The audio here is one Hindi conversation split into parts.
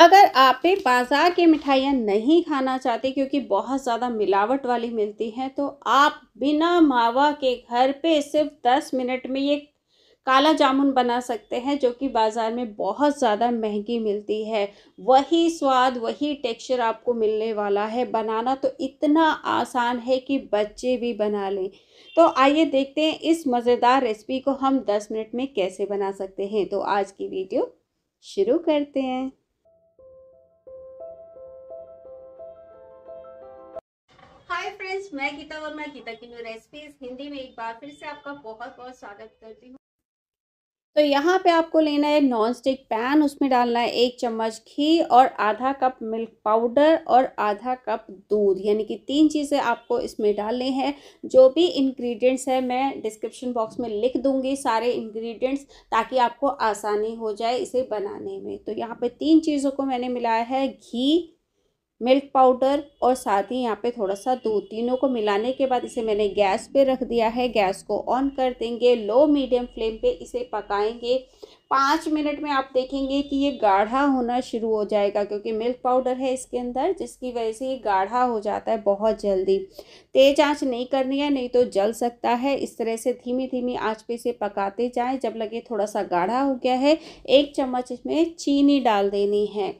अगर आप बाज़ार की मिठाइयाँ नहीं खाना चाहते क्योंकि बहुत ज़्यादा मिलावट वाली मिलती हैं तो आप बिना मावा के घर पे सिर्फ दस मिनट में ये काला जामुन बना सकते हैं जो कि बाज़ार में बहुत ज़्यादा महंगी मिलती है वही स्वाद वही टेक्सचर आपको मिलने वाला है बनाना तो इतना आसान है कि बच्चे भी बना लें तो आइए देखते हैं इस मज़ेदार रेसिपी को हम दस मिनट में कैसे बना सकते हैं तो आज की वीडियो शुरू करते हैं फ्रेंड्स मैं गीता और मैं गीता की न्यू रेसिपीज हिंदी में एक बार फिर से आपका बहुत बहुत स्वागत करती हूँ तो यहाँ पे आपको लेना है नॉन स्टिक पैन उसमें डालना है एक चम्मच घी और आधा कप मिल्क पाउडर और आधा कप दूध यानी कि तीन चीज़ें आपको इसमें डालनी है जो भी इंग्रेडिएंट्स है मैं डिस्क्रिप्शन बॉक्स में लिख दूंगी सारे इंग्रेडिएंट्स ताकि आपको आसानी हो जाए इसे बनाने में तो यहाँ पे तीन चीज़ों को मैंने मिलाया है घी मिल्क पाउडर और साथ ही यहाँ पे थोड़ा सा दूध तीनों को मिलाने के बाद इसे मैंने गैस पे रख दिया है गैस को ऑन कर देंगे लो मीडियम फ्लेम पे इसे पकाएंगे पाँच मिनट में आप देखेंगे कि ये गाढ़ा होना शुरू हो जाएगा क्योंकि मिल्क पाउडर है इसके अंदर जिसकी वजह से ये गाढ़ा हो जाता है बहुत जल्दी तेज आँच नहीं करनी है नहीं तो जल सकता है इस तरह से धीमी धीमी आँच पर इसे पकाते जाएँ जब लगे थोड़ा सा गाढ़ा हो गया है एक चम्मच इसमें चीनी डाल देनी है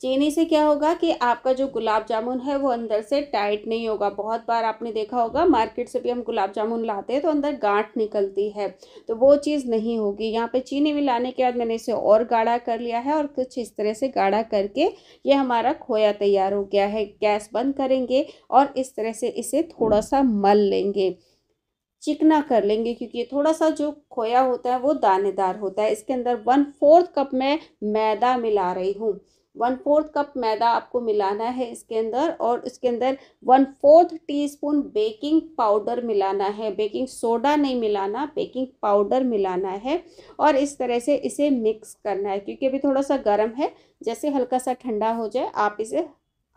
चीनी से क्या होगा कि आपका जो गुलाब जामुन है वो अंदर से टाइट नहीं होगा बहुत बार आपने देखा होगा मार्केट से भी हम गुलाब जामुन लाते हैं तो अंदर गांठ निकलती है तो वो चीज़ नहीं होगी यहाँ पे चीनी मिलाने के बाद मैंने इसे और गाढ़ा कर लिया है और कुछ इस तरह से गाढ़ा करके ये हमारा खोया तैयार हो गया है गैस बंद करेंगे और इस तरह से इसे थोड़ा सा मल लेंगे चिकना कर लेंगे क्योंकि थोड़ा सा जो खोया होता है वो दानेदार होता है इसके अंदर वन फोर्थ कप में मैदा मिला रही हूँ वन फोर्थ कप मैदा आपको मिलाना है इसके अंदर और इसके अंदर one fourth teaspoon baking powder मिलाना है बेकिंग सोडा नहीं मिलाना बेकिंग पाउडर मिलाना है और इस तरह से इसे मिक्स करना है क्योंकि अभी थोड़ा सा गर्म है जैसे हल्का सा ठंडा हो जाए आप इसे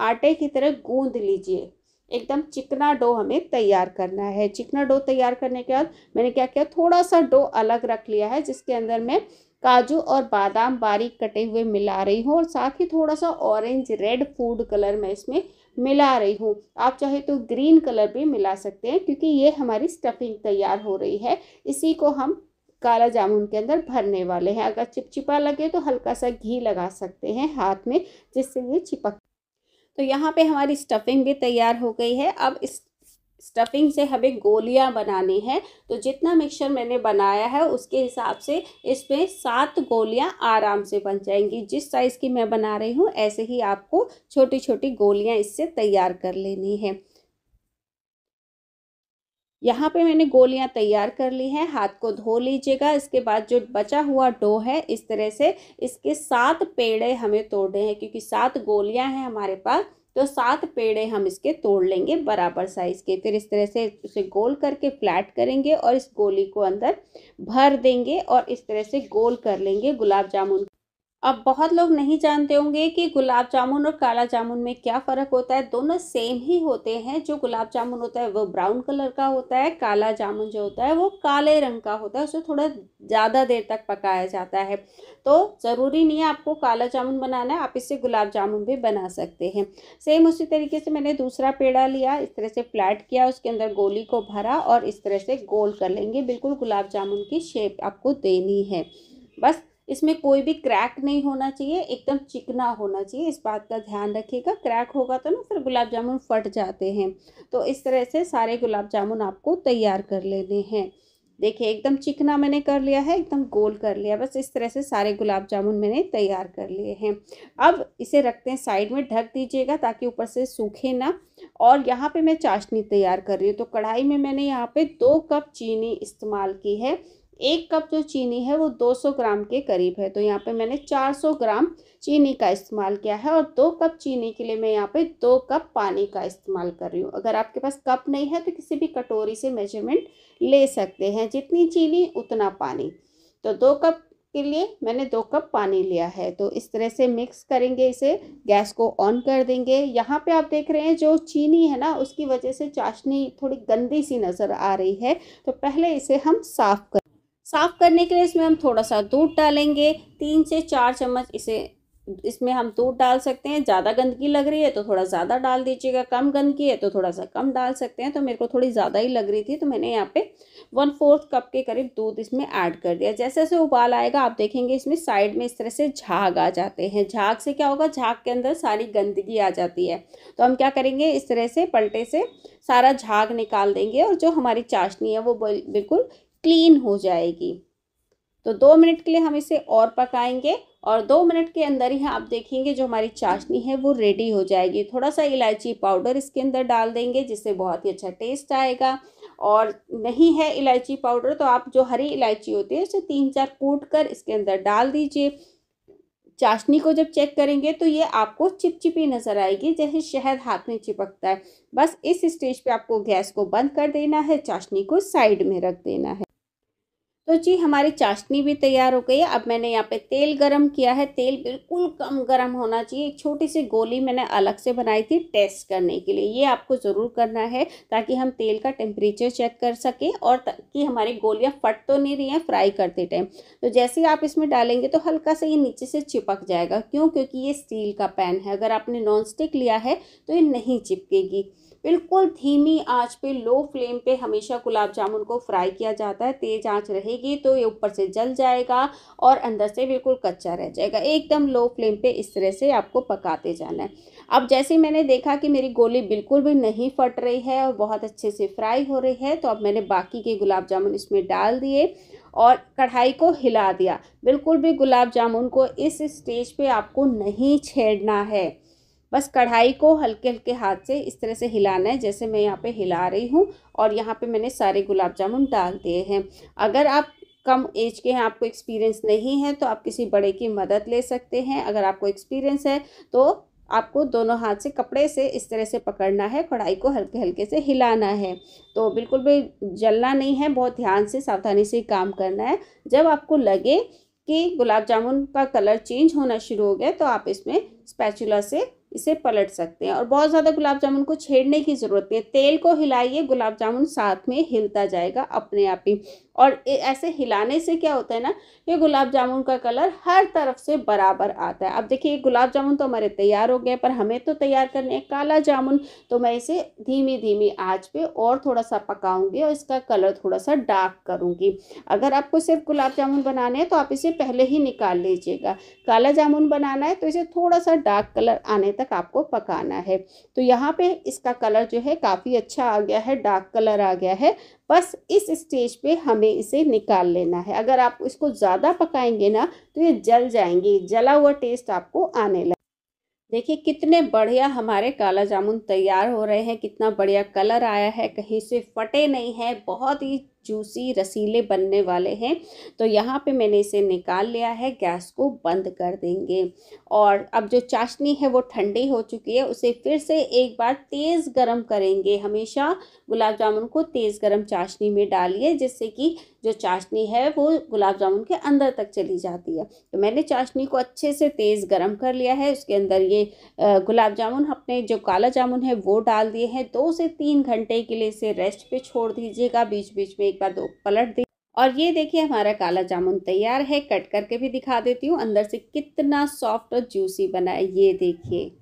आटे की तरह गूंद लीजिए एकदम चिकना डो हमें तैयार करना है चिकना डो तैयार करने के बाद मैंने क्या किया थोड़ा सा डो अलग रख लिया है जिसके अंदर मैं काजू और बादाम बारीक कटे हुए मिला रही हूँ और साथ ही थोड़ा सा ऑरेंज रेड फूड कलर मैं इसमें मिला रही हूँ आप चाहे तो ग्रीन कलर भी मिला सकते हैं क्योंकि ये हमारी स्टफिंग तैयार हो रही है इसी को हम काला जामुन के अंदर भरने वाले हैं अगर चिपचिपा लगे तो हल्का सा घी लगा सकते हैं हाथ में जिससे ये चिपक तो यहाँ पे हमारी स्टफिंग भी तैयार हो गई है अब इस स्टफिंग से हमें गोलियां बनानी है तो जितना मिक्सचर मैंने बनाया है उसके हिसाब से इसमें सात गोलियां आराम से बन जाएंगी जिस साइज़ की मैं बना रही हूँ ऐसे ही आपको छोटी छोटी गोलियां इससे तैयार कर लेनी है यहाँ पे मैंने गोलियाँ तैयार कर ली हैं हाथ को धो लीजिएगा इसके बाद जो बचा हुआ डो है इस तरह से इसके सात पेड़े हमें तोड़ने हैं क्योंकि सात गोलियाँ हैं हमारे पास तो सात पेड़े हम इसके तोड़ लेंगे बराबर साइज़ के फिर इस तरह से उसे गोल करके फ्लैट करेंगे और इस गोली को अंदर भर देंगे और इस तरह से गोल कर लेंगे गुलाब जामुन अब बहुत लोग नहीं जानते होंगे कि गुलाब जामुन और काला जामुन में क्या फ़र्क होता है दोनों सेम ही होते हैं जो गुलाब जामुन होता है वो ब्राउन कलर का होता है काला जामुन जो होता है वो काले रंग का होता है उसे थोड़ा ज़्यादा देर तक पकाया जाता है तो ज़रूरी नहीं है आपको काला जामुन बनाना है आप इससे गुलाब जामुन भी बना सकते हैं सेम उसी तरीके से मैंने दूसरा पेड़ा लिया इस तरह से फ्लैट किया उसके अंदर गोली को भरा और इस तरह से गोल कर लेंगे बिल्कुल गुलाब जामुन की शेप आपको देनी है बस इसमें कोई भी क्रैक नहीं होना चाहिए एकदम चिकना होना चाहिए इस बात का ध्यान रखिएगा क्रैक होगा तो ना फिर गुलाब जामुन फट जाते हैं तो इस तरह से सारे गुलाब जामुन आपको तैयार कर लेने हैं देखिए एकदम चिकना मैंने कर लिया है एकदम गोल कर लिया बस इस तरह से सारे गुलाब जामुन मैंने तैयार कर लिए हैं अब इसे रखते हैं साइड में ढक दीजिएगा ताकि ऊपर से सूखे ना और यहाँ पे मैं चाशनी तैयार कर रही हूँ तो कढ़ाई में मैंने यहाँ पे दो कप चीनी इस्तेमाल की है एक कप जो चीनी है वो 200 ग्राम के करीब है तो यहाँ पे मैंने 400 ग्राम चीनी का इस्तेमाल किया है और दो कप चीनी के लिए मैं यहाँ पे दो कप पानी का इस्तेमाल कर रही हूँ अगर आपके पास कप नहीं है तो किसी भी कटोरी से मेजरमेंट ले सकते हैं जितनी चीनी उतना पानी तो दो कप के लिए मैंने दो कप पानी लिया है तो इस तरह से मिक्स करेंगे इसे गैस को ऑन कर देंगे यहाँ पे आप देख रहे हैं जो चीनी है ना उसकी वजह से चाशनी थोड़ी गंदी सी नज़र आ रही है तो पहले इसे हम साफ़ कर साफ़ करने के लिए इसमें हम थोड़ा सा दूध डालेंगे तीन से चार चम्मच इसे इसमें हम दूध डाल सकते हैं ज़्यादा गंदगी लग रही है तो थोड़ा ज़्यादा डाल दीजिएगा कम गंदगी है तो थोड़ा सा कम डाल सकते हैं तो मेरे को थोड़ी ज़्यादा ही लग रही थी तो मैंने यहाँ पे वन फोर्थ कप के करीब दूध इसमें ऐड कर दिया जैसे जैसे उबाल आएगा आप देखेंगे इसमें साइड में इस तरह से झाग आ जाते हैं झाग से क्या होगा झाग के अंदर सारी गंदगी आ जाती है तो हम क्या करेंगे इस तरह से पलटे से सारा झाग निकाल देंगे और जो हमारी चाशनी है वो बिल्कुल क्लीन हो जाएगी तो दो मिनट के लिए हम इसे और पकाएंगे और दो मिनट के अंदर ही आप देखेंगे जो हमारी चाशनी है वो रेडी हो जाएगी थोड़ा सा इलायची पाउडर इसके अंदर डाल देंगे जिससे बहुत ही अच्छा टेस्ट आएगा और नहीं है इलायची पाउडर तो आप जो हरी इलायची होती है उसे तीन चार कूट कर इसके अंदर डाल दीजिए चाशनी को जब चेक करेंगे तो ये आपको चिपचिपी नज़र आएगी जैसे शहद हाथ में चिपकता है बस इस स्टेज पे आपको गैस को बंद कर देना है चाशनी को साइड में रख देना है तो जी हमारी चाशनी भी तैयार हो गई है अब मैंने यहाँ पे तेल गरम किया है तेल बिल्कुल कम गरम होना चाहिए एक छोटी सी गोली मैंने अलग से बनाई थी टेस्ट करने के लिए ये आपको ज़रूर करना है ताकि हम तेल का टेम्परेचर चेक कर सकें और ताकि हमारी गोलियाँ फट तो नहीं रही हैं फ्राई करते टाइम तो जैसे ही आप इसमें डालेंगे तो हल्का सा ये नीचे से चिपक जाएगा क्यों क्योंकि ये स्टील का पैन है अगर आपने नॉन स्टिक लिया है तो ये नहीं चिपकेगी बिल्कुल धीमी आंच पे लो फ्लेम पे हमेशा गुलाब जामुन को फ्राई किया जाता है तेज आंच रहेगी तो ये ऊपर से जल जाएगा और अंदर से बिल्कुल कच्चा रह जाएगा एकदम लो फ्लेम पे इस तरह से आपको पकाते जाना है अब जैसे मैंने देखा कि मेरी गोली बिल्कुल भी नहीं फट रही है और बहुत अच्छे से फ्राई हो रही है तो अब मैंने बाकी के गुलाब जामुन इसमें डाल दिए और कढ़ाई को हिला दिया बिल्कुल भी गुलाब जामुन को इस स्टेज पे आपको नहीं छेड़ना है बस कढ़ाई को हल्के हल्के हाथ से इस तरह से हिलाना है जैसे मैं यहाँ पे हिला रही हूँ और यहाँ पे मैंने सारे गुलाब जामुन डाल दिए हैं अगर आप कम एज के हैं आपको एक्सपीरियंस नहीं है तो आप किसी बड़े की मदद ले सकते हैं अगर आपको एक्सपीरियंस है तो आपको दोनों हाथ से कपड़े से इस तरह से पकड़ना है कढ़ाई को हल्के हल्के से हिलाना है तो बिल्कुल भी जलना नहीं है बहुत ध्यान से सावधानी से काम करना है जब आपको लगे कि गुलाब जामुन का कलर चेंज होना शुरू हो गया तो आप इसमें स्पैचुला से इसे पलट सकते हैं और बहुत ज़्यादा गुलाब जामुन को छेड़ने की ज़रूरत नहीं है तेल को हिलाइए गुलाब जामुन साथ में हिलता जाएगा अपने आप ही और ऐसे हिलाने से क्या होता है ना ये गुलाब जामुन का कलर हर तरफ से बराबर आता है अब देखिए गुलाब जामुन तो हमारे तैयार हो गए पर हमें तो तैयार करने हैं काला जामुन तो मैं इसे धीमी धीमी आँच पर और थोड़ा सा पकाऊँगी और इसका कलर थोड़ा सा डार्क करूँगी अगर आपको सिर्फ गुलाब जामुन बनाने हैं तो आप इसे पहले ही निकाल लीजिएगा काला जामुन बनाना है तो इसे थोड़ा सा डार्क कलर आने तक आपको पकाना है तो यहाँ पे इसका कलर जो है काफ़ी अच्छा आ गया है डार्क कलर आ गया है बस इस स्टेज पे हमें इसे निकाल लेना है अगर आप इसको ज़्यादा पकाएंगे ना तो ये जल जाएंगे जला हुआ टेस्ट आपको आने लगे देखिए कितने बढ़िया हमारे काला जामुन तैयार हो रहे हैं कितना बढ़िया कलर आया है कहीं से फटे नहीं है बहुत ही जूसी रसीले बनने वाले हैं तो यहाँ पे मैंने इसे निकाल लिया है गैस को बंद कर देंगे और अब जो चाशनी है वो ठंडी हो चुकी है उसे फिर से एक बार तेज़ गरम करेंगे हमेशा गुलाब जामुन को तेज़ गरम चाशनी में डालिए जिससे कि जो चाशनी है वो गुलाब जामुन के अंदर तक चली जाती है तो मैंने चाशनी को अच्छे से तेज़ गरम कर लिया है उसके अंदर ये गुलाब जामुन अपने जो काला जामुन है वो डाल दिए हैं दो से तीन घंटे के लिए इसे रेस्ट पर छोड़ दीजिएगा बीच बीच में एक बार दो पलट दें और ये देखिए हमारा काला जामुन तैयार है कट करके भी दिखा देती हूँ अंदर से कितना सॉफ्ट और जूसी बना है ये देखिए